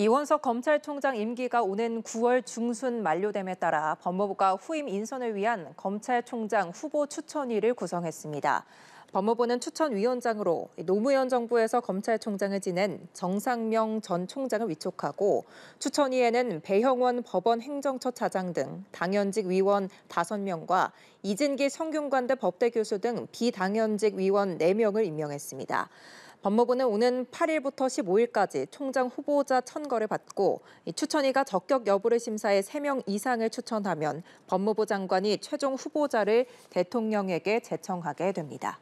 이원석 검찰총장 임기가 오는 9월 중순 만료됨에 따라 법무부가 후임 인선을 위한 검찰총장 후보 추천위를 구성했습니다. 법무부는 추천위원장으로 노무현 정부에서 검찰총장을 지낸 정상명 전 총장을 위촉하고 추천위에는 배형원 법원 행정처 차장 등 당연직 위원 5명과 이진기 성균관대 법대 교수 등 비당연직 위원 4명을 임명했습니다. 법무부는 오는 8일부터 15일까지 총장 후보자 천거를 받고 추천위가 적격 여부를 심사해 3명 이상을 추천하면 법무부 장관이 최종 후보자를 대통령에게 제청하게 됩니다.